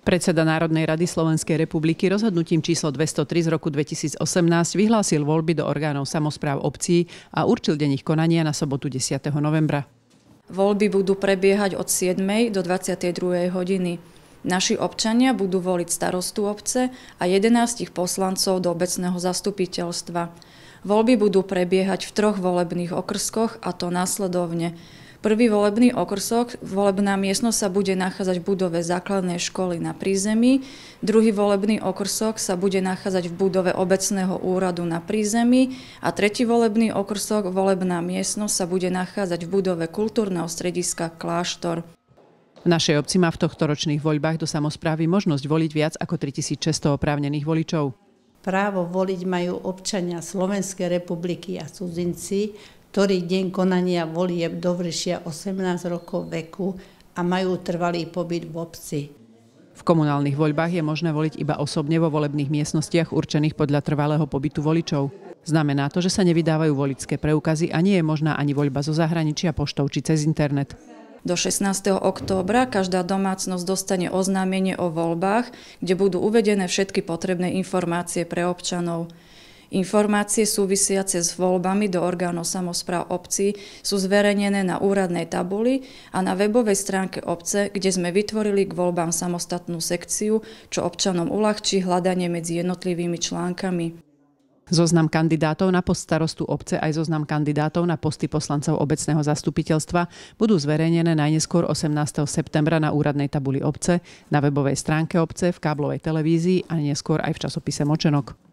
Predseda Národnej rady Slovenskej republiky rozhodnutím číslo 203 z roku 2018 vyhlásil voľby do orgánov samozpráv obcí a určil deň ich konania na sobotu 10. novembra. Voľby budú prebiehať od 7. do 22. hodiny. Naši občania budú voliť starostu obce a 11 poslancov do obecného zastupiteľstva. Voľby budú prebiehať v troch volebných okrskoch a to následovne Prvý volebný okrsok, volebná miestnosť sa bude nachádzať v budove základnej školy na prízemí, druhý volebný okrsok sa bude nachádzať v budove obecného úradu na prízemí a tretí volebný okrsok, volebná miestnosť sa bude nachádzať v budove kultúrneho strediska Kláštor. V našej obci má v tohto ročných voľbách do samozprávy možnosť voliť viac ako 3600 oprávnených voličov. Právo voliť majú občania Slovenskej republiky a cudzinci, ktorý deň konania volieb dovršia 18 rokov veku a majú trvalý pobyt v obci. V komunálnych voľbách je možné voliť iba osobne vo volebných miestnostiach určených podľa trvalého pobytu voličov. Znamená to, že sa nevydávajú voličské preukazy a nie je možná ani voľba zo zahraničia poštou či cez internet. Do 16. októbra každá domácnosť dostane oznámenie o voľbách, kde budú uvedené všetky potrebné informácie pre občanov. Informácie súvisiace s voľbami do orgánov samozpráv obcí sú zverejnené na úradnej tabuli a na webovej stránke obce, kde sme vytvorili k voľbám samostatnú sekciu, čo občanom uľahčí hľadanie medzi jednotlivými článkami zoznam kandidátov na post starostu obce aj zoznam kandidátov na posty poslancov obecného zastupiteľstva budú zverejnené najneskôr 18. septembra na úradnej tabuli obce, na webovej stránke obce, v káblovej televízii a neskôr aj v časopise Močenok.